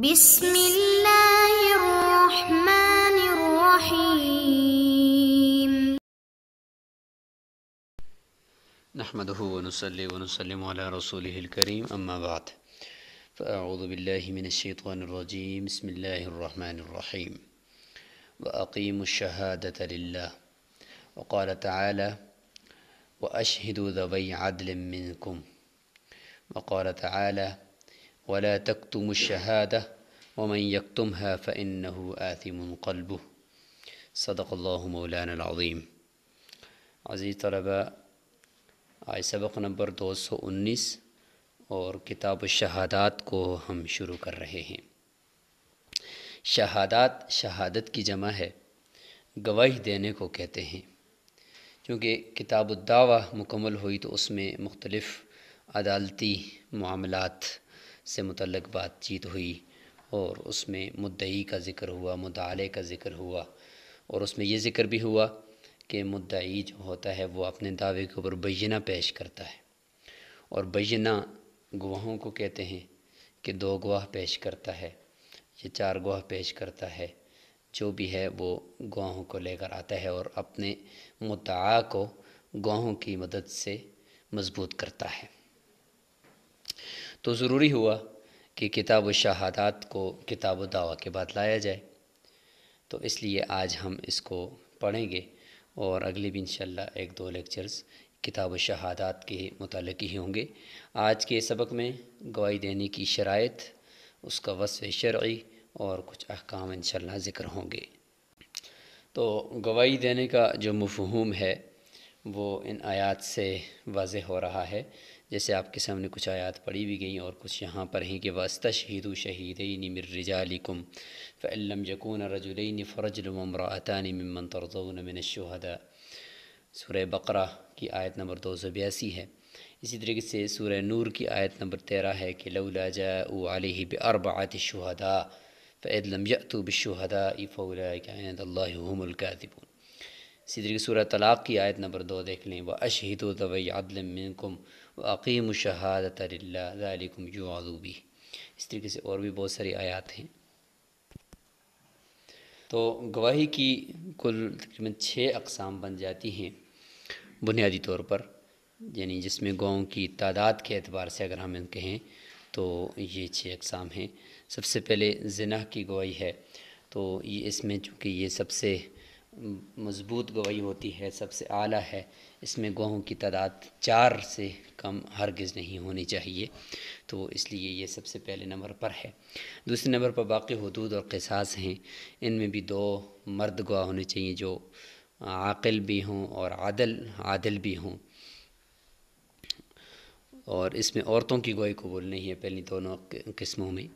بسم الله الرحمن الرحيم نحمده ونصلي ونسلم على رسوله الكريم أما بعد فأعوذ بالله من الشيطان الرجيم بسم الله الرحمن الرحيم وأقيموا الشهادة لله وقال تعالى وأشهد ذوي عدل منكم وقال تعالى ولا تكتم الشهادة ومن يكتمها فإنه آثم قلبه صدق الله مولانا صدق اللہ طلباء عزیز آئے سبق نمبر دو سو انیس اور کتاب و شہادات کو ہم شروع کر رہے ہیں شہادات شہادت کی جمع ہے گواہی دینے کو کہتے ہیں چونکہ کتاب و مکمل ہوئی تو اس میں مختلف عدالتی معاملات سے متعلق بات چیت ہوئی اور اس میں مدعی کا ذکر ہوا مدعالے کا ذکر ہوا اور اس میں یہ ذکر بھی ہوا کہ مدعی جو ہوتا ہے وہ اپنے دعوے کے اوپر بینہ پیش کرتا ہے اور بینہ گواہوں کو کہتے ہیں کہ دو گواہ پیش کرتا ہے یا چار گواہ پیش کرتا ہے جو بھی ہے وہ گواہوں کو لے کر آتا ہے اور اپنے مطاع کو گواہوں کی مدد سے مضبوط کرتا ہے تو ضروری ہوا کہ کتاب و شہادات کو کتاب و دعویٰ کے بعد لایا جائے تو اس لیے آج ہم اس کو پڑھیں گے اور اگلے بھی انشاءاللہ ایک دو لیکچرز کتاب و شہادات کے متعلق ہی ہوں گے آج کے سبق میں گواہی دینے کی شرائط اس کا وصف شرعی اور کچھ احکام انشاءاللہ ذکر ہوں گے تو گواہی دینے کا جو مفہوم ہے وہ ان آیات سے واضح ہو رہا ہے جیسے آپ کے سامنے کچھ آیات پڑھی بھی گئیں اور کچھ یہاں پر ہیں کہ واسطہ شہید و شہید مر رجا علی کم یقون رج العین فرج المراعطا نِم منتردون من شہد سورہ بقرا کی آیت نمبر دو سو بیاسی ہے اسی طریقے سے سورہ نور کی آیت نمبر تیرہ ہے کہ للا جا برب آت شہدا فعدلم یقوب اللہ فلاح الکاطب اسی طریقے سے طلاق کی آیت نمبر دو دیکھ لیں وہ اشہد و طوی کم و عقیم و یو عذوبی اس طریقے سے اور بھی بہت ساری آیات ہیں تو گواہی کی کل تقریباً چھ اقسام بن جاتی ہیں بنیادی طور پر یعنی جس میں گاؤں کی تعداد کے اعتبار سے اگر ہم کہیں تو یہ چھ اقسام ہیں سب سے پہلے زنا کی گواہی ہے تو یہ اس میں چونکہ یہ سب سے مضبوط گوئی ہوتی ہے سب سے اعلیٰ ہے اس میں گوہوں کی تعداد چار سے کم ہرگز نہیں ہونی چاہیے تو اس لیے یہ سب سے پہلے نمبر پر ہے دوسرے نمبر پر باقی حدود اور قصاص ہیں ان میں بھی دو مرد گواہ ہونے چاہیے جو عاقل بھی ہوں اور عادل عادل بھی ہوں اور اس میں عورتوں کی گوئی کو نہیں ہے پہلی دونوں قسموں میں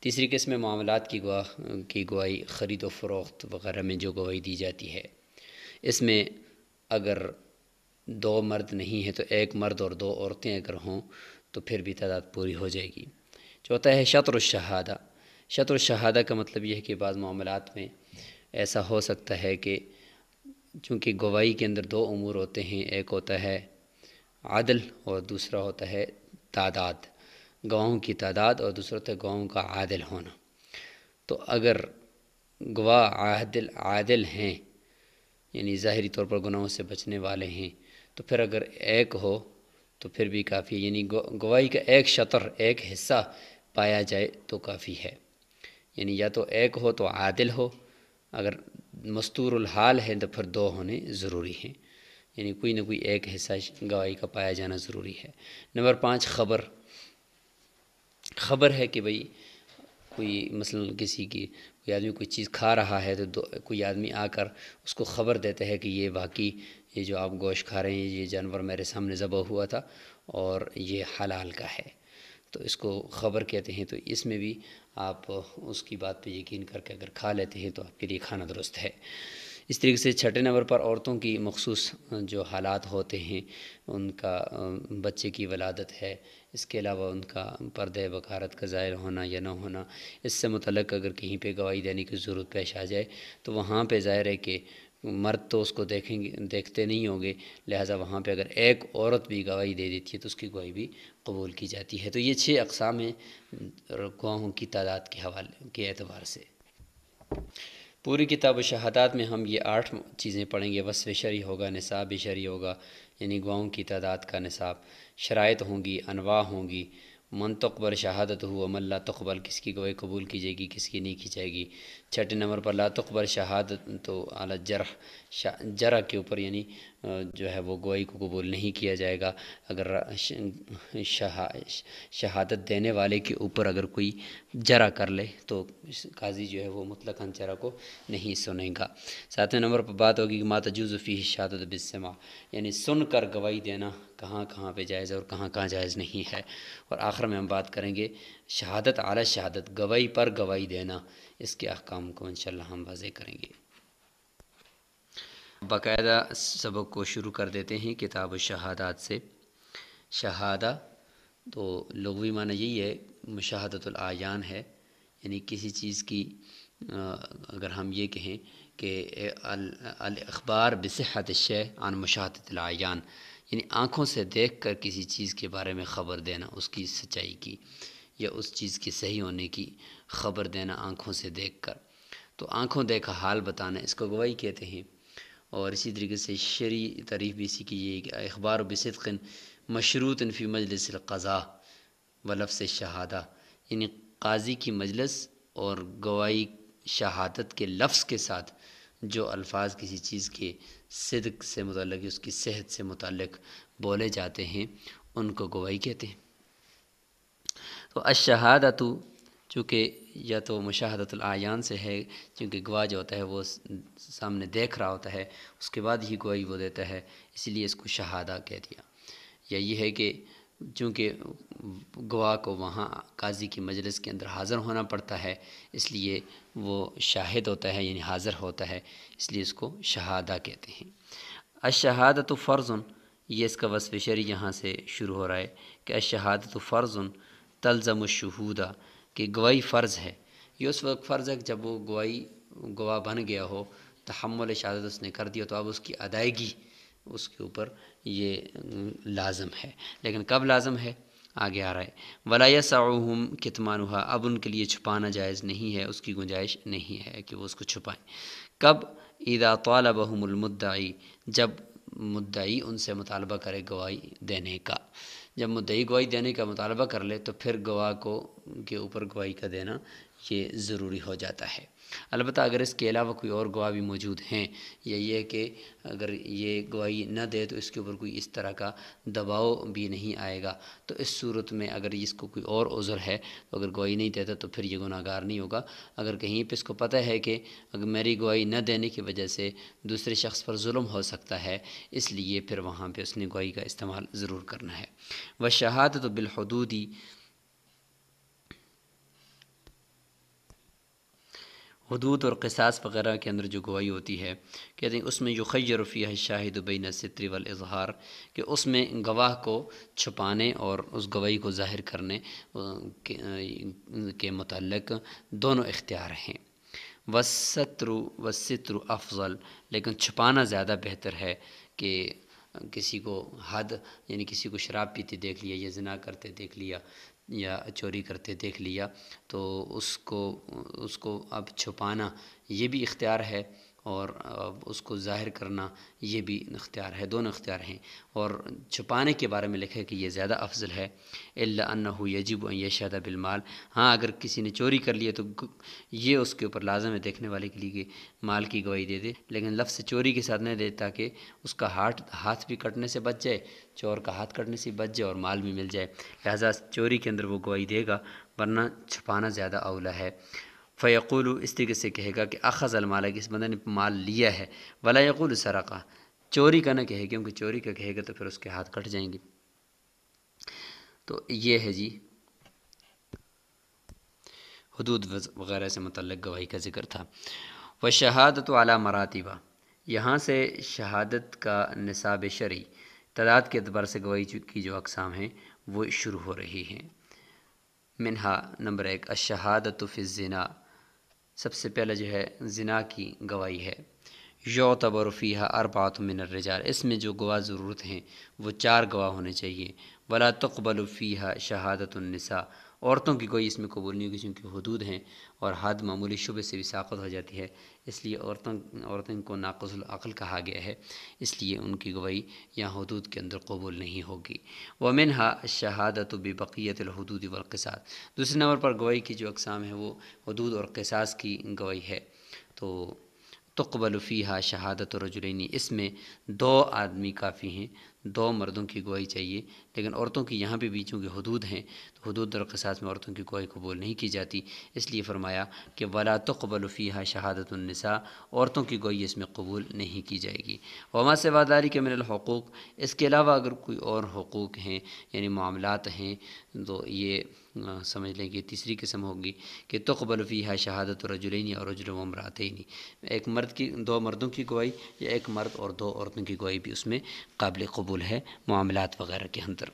تیسری قسم معاملات کی گواہ کی گواہی خرید و فروخت وغیرہ میں جو گواہی دی جاتی ہے اس میں اگر دو مرد نہیں ہیں تو ایک مرد اور دو عورتیں اگر ہوں تو پھر بھی تعداد پوری ہو جائے گی چوتھا ہے شطر الشہادہ شطر الشہادہ کا مطلب یہ ہے کہ بعض معاملات میں ایسا ہو سکتا ہے کہ چونکہ گواہی کے اندر دو امور ہوتے ہیں ایک ہوتا ہے عادل اور دوسرا ہوتا ہے تعداد گواہوں کی تعداد اور دوسرا تھا گواہوں کا عادل ہونا تو اگر گواہ عادل عادل ہیں یعنی ظاہری طور پر گناہوں سے بچنے والے ہیں تو پھر اگر ایک ہو تو پھر بھی کافی ہے یعنی گواہی کا ایک شطر ایک حصہ پایا جائے تو کافی ہے یعنی یا تو ایک ہو تو عادل ہو اگر مستور الحال ہے تو پھر دو ہونے ضروری ہیں یعنی کوئی نہ کوئی ایک حصہ گواہی کا پایا جانا ضروری ہے نمبر پانچ خبر خبر ہے کہ بھائی کوئی مثلا کسی کی کوئی آدمی کوئی چیز کھا رہا ہے تو کوئی آدمی آ کر اس کو خبر دیتا ہے کہ یہ واقعی یہ جو آپ گوشت کھا رہے ہیں یہ جانور میرے سامنے ذبح ہوا تھا اور یہ حلال کا ہے تو اس کو خبر کہتے ہیں تو اس میں بھی آپ اس کی بات پہ یقین کر کے اگر کھا لیتے ہیں تو آپ کے لیے کھانا درست ہے اس طریقے سے چھٹے نمبر پر عورتوں کی مخصوص جو حالات ہوتے ہیں ان کا بچے کی ولادت ہے اس کے علاوہ ان کا پردہ وقارت کا ظاہر ہونا یا نہ ہونا اس سے متعلق اگر کہیں پہ گواہی دینے کی ضرورت پیش آ جائے تو وہاں پہ ظاہر ہے کہ مرد تو اس کو دیکھیں گے دیکھتے نہیں ہوں گے لہٰذا وہاں پہ اگر ایک عورت بھی گواہی دے دیتی ہے تو اس کی گواہی بھی قبول کی جاتی ہے تو یہ چھ اقسام ہیں گواہوں کی تعداد کے حوالے کے اعتبار سے پوری کتاب و شہادات میں ہم یہ آٹھ چیزیں پڑھیں گے وصف شرع ہوگا نصاب شرع ہوگا یعنی گواؤں کی تعداد کا نصاب شرائط ہوں گی انواع ہوں گی من تقبر شہادت ہو عمل لا تقبل کس کی گوئے قبول کی جائے گی کس کی نہیں کی جائے گی چھٹے نمبر پر لا تقبر شہادت تو اعلیٰ جرح جرح کے اوپر یعنی جو ہے وہ گوئی کو قبول نہیں کیا جائے گا اگر شہادت دینے والے کے اوپر اگر کوئی جرا کر لے تو قاضی جو ہے وہ مطلق ان کو نہیں سنے گا ساتویں نمبر پر بات ہوگی کہ تجوز فی شہادت بسما یعنی سن کر گوائی دینا کہاں کہاں پہ جائز ہے اور کہاں کہاں جائز نہیں ہے اور آخر میں ہم بات کریں گے شہادت اعلیٰ شہادت گوائی پر گوائی دینا اس کے احکام کو انشاءاللہ ہم واضح کریں گے باقاعدہ سبق کو شروع کر دیتے ہیں کتاب الشہادات سے شہادہ تو لغوی معنی یہی ہے مشاہدت العیان ہے یعنی کسی چیز کی اگر ہم یہ کہیں کہ الاخبار بصحت الشیع عن مشاہدت العیان یعنی آنکھوں سے دیکھ کر کسی چیز کے بارے میں خبر دینا اس کی سچائی کی یا اس چیز کی صحیح ہونے کی خبر دینا آنکھوں سے دیکھ کر تو آنکھوں دیکھا حال بتانا اس کو گواہی کہتے ہیں اور اسی طریقے سے شریع تعریف بھی اسی کی یہ اخبار و مشروط فی مجلس القضاء و لفظ شہادہ یعنی قاضی کی مجلس اور گوائی شہادت کے لفظ کے ساتھ جو الفاظ کسی چیز کے صدق سے متعلق اس کی صحت سے متعلق بولے جاتے ہیں ان کو گوائی کہتے ہیں تو اشہاد تو چونکہ یا تو مشاہدت العیان سے ہے چونکہ گواہ جو ہوتا ہے وہ سامنے دیکھ رہا ہوتا ہے اس کے بعد ہی گواہی وہ دیتا ہے اس لیے اس کو شہادہ کہہ دیا یا یہ ہے کہ چونکہ گواہ کو وہاں قاضی کی مجلس کے اندر حاضر ہونا پڑتا ہے اس لیے وہ شاہد ہوتا ہے یعنی حاضر ہوتا ہے اس لیے اس کو شہادہ کہتے ہیں اشہادت فرض یہ اس کا وصف شری یہاں سے شروع ہو رہا ہے کہ اشہادت فرض تلزم الشہودہ کہ گوائی فرض ہے یہ اس وقت فرض ہے کہ جب وہ گوائی گواہ بن گیا ہو تحمل شہادت اس نے کر دیا تو اب اس کی ادائیگی اس کے اوپر یہ لازم ہے لیکن کب لازم ہے آگے آ رہا ہے ولاسام کتمان ہوا اب ان کے لیے چھپانا جائز نہیں ہے اس کی گنجائش نہیں ہے کہ وہ اس کو چھپائیں کب عیدا طالبہم المدعی جب مدعی ان سے مطالبہ کرے گواہی دینے کا جب مدعی گواہی دینے کا مطالبہ کر لے تو پھر گواہ کو کے اوپر گواہی کا دینا یہ ضروری ہو جاتا ہے البتہ اگر اس کے علاوہ کوئی اور گواہ بھی موجود ہیں یا یہ کہ اگر یہ گواہی نہ دے تو اس کے اوپر کوئی اس طرح کا دباؤ بھی نہیں آئے گا تو اس صورت میں اگر اس کو کوئی اور عذر ہے تو اگر گواہی نہیں دیتا تو پھر یہ گناہ گار نہیں ہوگا اگر کہیں پہ اس کو پتہ ہے کہ اگر میری گواہی نہ دینے کی وجہ سے دوسرے شخص پر ظلم ہو سکتا ہے اس لیے پھر وہاں پہ اس نے گواہی کا استعمال ضرور کرنا ہے وہ شہادت بالحدودی حدود اور قصاص وغیرہ کے اندر جو گواہی ہوتی ہے کہتے ہیں اس میں یخیر خی ہے شاہد بین وال اظہار کہ اس میں گواہ کو چھپانے اور اس گواہی کو ظاہر کرنے کے متعلق دونوں اختیار ہیں وسطرو وسطرو افضل لیکن چھپانا زیادہ بہتر ہے کہ کسی کو حد یعنی کسی کو شراب پیتے دیکھ لیا یا زنا کرتے دیکھ لیا یا چوری کرتے دیکھ لیا تو اس کو اس کو اب چھپانا یہ بھی اختیار ہے اور اس کو ظاہر کرنا یہ بھی اختیار ہے دونوں اختیار ہیں اور چھپانے کے بارے میں لکھا ہے کہ یہ زیادہ افضل ہے اللہ انّجب یشادہ بالمال ہاں اگر کسی نے چوری کر لی ہے تو یہ اس کے اوپر لازم ہے دیکھنے والے کے لیے کہ مال کی گواہی دے دے لیکن لفظ چوری کے ساتھ نہیں دے تاکہ اس کا ہاتھ ہاتھ بھی کٹنے سے بچ جائے چور کا ہاتھ کٹنے سے بچ جائے اور مال بھی مل جائے لہٰذا چوری کے اندر وہ گوائی دے گا ورنہ چھپانا زیادہ اولا ہے فیقول اس طریقے سے کہے گا کہ اخذ المالا اس بندہ نے مال لیا ہے ولا یقول سرقہ چوری کا نہ کہے کیونکہ چوری کا کہے گا تو پھر اس کے ہاتھ کٹ جائیں گے تو یہ ہے جی حدود وغیرہ سے متعلق گواہی کا ذکر تھا و شہادت اعلیٰ مراتبہ یہاں سے شہادت کا نصاب شرعی تعداد کے اعتبار سے گواہی کی جو اقسام ہیں وہ شروع ہو رہی ہیں منہا نمبر ایک فی الزنا سب سے پہلے جو ہے زنا کی گواہی ہے یوتبرفیحہ اربات الرجال اس میں جو گواہ ضرورت ہیں وہ چار گواہ ہونے چاہیے بلاطبلفیحہ شہادت النساء عورتوں کی کوئی اس میں قبول نہیں ہوگی چونکہ حدود ہیں اور حد معمولی شبے سے بھی ساخت ہو جاتی ہے اس لیے عورتوں عورتوں کو ناقص العقل کہا گیا ہے اس لیے ان کی گوئی یہاں حدود کے اندر قبول نہیں ہوگی وہ منہا شہادت و بقیت الحدود والقصاص دوسرے نمبر پر گوئی کی جو اقسام ہے وہ حدود اور قصاص کی گوئی ہے تو تقبل فیہا شہادت رجلینی اس میں دو آدمی کافی ہیں دو مردوں کی گواہی چاہیے لیکن عورتوں کی یہاں پہ بیچوں کے حدود ہیں تو حدود قصاص میں عورتوں کی گواہی قبول نہیں کی جاتی اس لیے فرمایا کہ ولا تُقْبَلُ فِيهَا شہادت النسا عورتوں کی گواہی اس میں قبول نہیں کی جائے گی وَمَا سیواداری کے مر الحقوق اس کے علاوہ اگر کوئی اور حقوق ہیں یعنی معاملات ہیں تو یہ سمجھ لیں کہ تیسری قسم ہوگی کہ تقبل فیہا شہادت رجلینی اور رجل و امراتینی ایک مرد کی دو مردوں کی گوائی یا ایک مرد اور دو عورتوں کی گوائی بھی اس میں قابل قبول ہے معاملات وغیرہ کے ہندر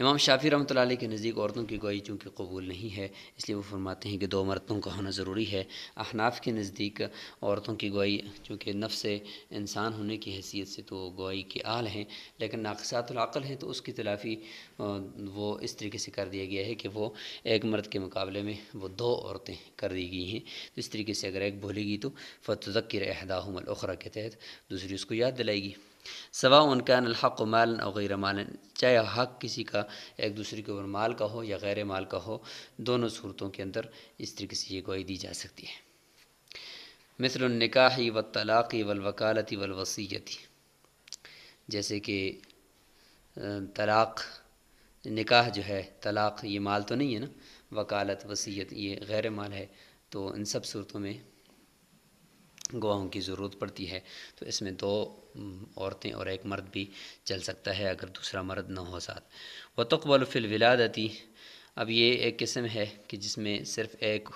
امام شافی رحمۃ اللہ علیہ کے نزدیک عورتوں کی گوئی چونکہ قبول نہیں ہے اس لیے وہ فرماتے ہیں کہ دو مردوں کا ہونا ضروری ہے احناف کے نزدیک عورتوں کی گوئی چونکہ نفس انسان ہونے کی حیثیت سے تو گوئی کے آل ہیں لیکن ناقصات العقل ہیں تو اس کی تلافی وہ اس طریقے سے کر دیا گیا ہے کہ وہ ایک مرد کے مقابلے میں وہ دو عورتیں کر دی گئی ہیں تو اس طریقے سے اگر ایک بھولے گی تو فتذکر احداہم الاخرہ کے تحت دوسری اس کو یاد دلائے گی سوا ان کا ان الحق و مالن اور غیر مالن چاہے حق کسی کا ایک دوسرے کے اوپر مال کا ہو یا غیر مال کا ہو دونوں صورتوں کے اندر اس طریقے سے یہ گوئی دی جا سکتی ہے مثل النکاحی و طلاقی والوکالتی الوکالتی جیسے کہ طلاق نکاح جو ہے طلاق یہ مال تو نہیں ہے نا وکالت وصیت یہ غیر مال ہے تو ان سب صورتوں میں گواہوں کی ضرورت پڑتی ہے تو اس میں دو عورتیں اور ایک مرد بھی چل سکتا ہے اگر دوسرا مرد نہ ہو ساتھ وہ تقبل فی الولادتی اب یہ ایک قسم ہے کہ جس میں صرف ایک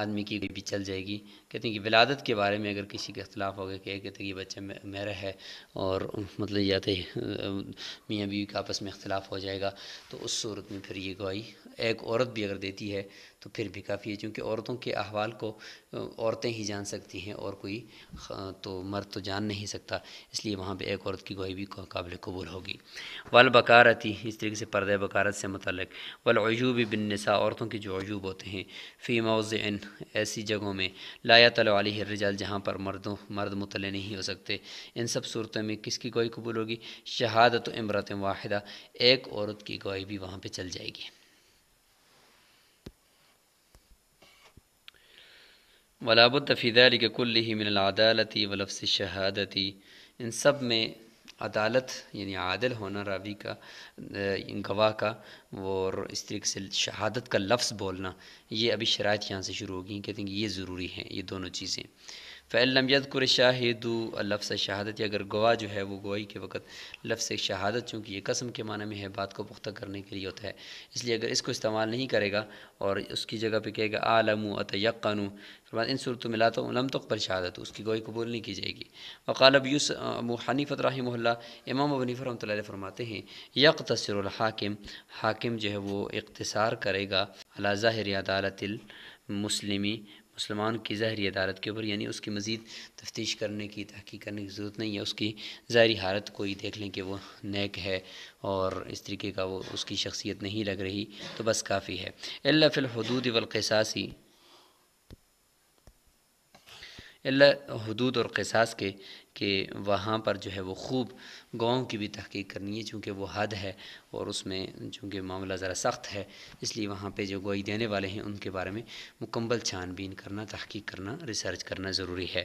آدمی کی بیوی چل جائے گی کہتے ہیں کہ ولادت کے بارے میں اگر کسی کے اختلاف ہو گیا کہتے ہیں کہ بچہ میرا ہے اور مطلب یا تو میاں بیوی کا آپس میں اختلاف ہو جائے گا تو اس صورت میں پھر یہ گواہی ایک عورت بھی اگر دیتی ہے تو پھر بھی کافی ہے چونکہ عورتوں کے احوال کو عورتیں ہی جان سکتی ہیں اور کوئی تو مرد تو جان نہیں سکتا اس لیے وہاں پہ ایک عورت کی گواہی بھی قابل قبول ہوگی والبکارتی بکارتی اس طریقے سے پردہ بکارت سے متعلق والوبی بن نسا عورتوں کے جو عجوب ہوتے ہیں فی ماؤز ان ایسی جگہوں میں لایا تعلیہ علی الرجال جہاں پر مردوں مرد مطلع نہیں ہو سکتے ان سب صورتوں میں کس کی گوئی قبول ہوگی شہادت و عمرت واحدہ ایک عورت کی گواہی بھی وہاں پہ چل جائے گی ولاب التفید علی کل ہی من العدالتی و شہادتی ان سب میں عدالت یعنی عادل ہونا راوی کا گواہ کا وہ اور اس طریقے سے شہادت کا لفظ بولنا یہ ابھی شرائط یہاں سے شروع ہو کہتے ہیں کہ یہ ضروری ہیں یہ دونوں چیزیں فعلم یدکر شاہد لفظ شہادت یا اگر گواہ جو ہے وہ گواہی کے وقت لفظ شہادت چونکہ یہ قسم کے معنی میں ہے بات کو پختہ کرنے کے لیے ہوتا ہے اس لیے اگر اس کو استعمال نہیں کرے گا اور اس کی جگہ پہ گا عالم وط فرمان ان صورت ملاتا ہوں لم تقبل پر شہادت اس کی گواہی قبول نہیں کی جائے گی اب یوس ابو حنیفت رحمہ اللہ امام ابو بنیف رحمۃ اللہ فرماتے ہیں یک تصر الحاکم حاکم جو ہے وہ اقتصار کرے گا اللہ ظاہر عدالت المسلمی مسلمان کی ظاہری عدالت کے اوپر یعنی اس کی مزید تفتیش کرنے کی تحقیق کرنے کی ضرورت نہیں ہے اس کی ظاہری حالت کو ہی دیکھ لیں کہ وہ نیک ہے اور اس طریقے کا وہ اس کی شخصیت نہیں لگ رہی تو بس کافی ہے اللہ فی الحدود والقصاصی اللہ حدود اور قصاص کے کہ وہاں پر جو ہے وہ خوب گاؤں کی بھی تحقیق کرنی ہے چونکہ وہ حد ہے اور اس میں چونکہ معاملہ ذرا سخت ہے اس لیے وہاں پہ جو گوئی دینے والے ہیں ان کے بارے میں مکمل چھان بین کرنا تحقیق کرنا ریسرچ کرنا ضروری ہے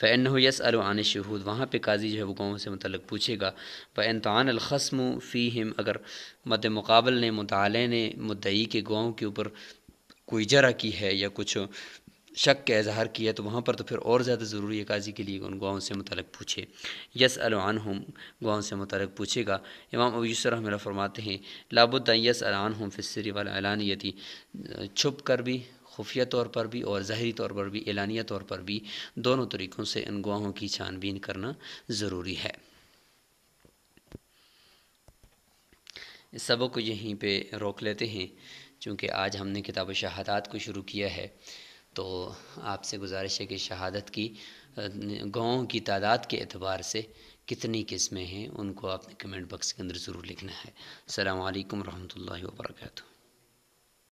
پہ انہو یس العان شہود وہاں پہ قاضی جو ہے وہ گاؤں سے متعلق پوچھے گا بنطعان القسم و اگر مد مقابل نے مطالعے نے مدعی کے گاؤں کے اوپر کوئی جرا کی ہے یا کچھ شک کا اظہار کیا تو وہاں پر تو پھر اور زیادہ ضروری ہے قاضی کے لیے ان گواہوں سے متعلق پوچھے یس العن ہوں گواہوں سے متعلق پوچھے گا امام ویسا رحم اللہ فرماتے ہیں لاب الدہ یس العن ہم فصری والا اعلانیتی چھپ کر بھی خفیہ طور پر بھی اور ظاہری طور پر بھی اعلانیہ طور پر بھی دونوں طریقوں سے ان گواہوں کی چھان بین کرنا ضروری ہے سبق کو یہیں پہ روک لیتے ہیں چونکہ آج ہم نے کتاب و شہادات کو شروع کیا ہے تو آپ سے گزارش ہے کہ شہادت کی گاؤں کی تعداد کے اعتبار سے کتنی قسمیں ہیں ان کو آپ نے کمنٹ باکس کے اندر ضرور لکھنا ہے السلام علیکم ورحمۃ اللہ وبرکاتہ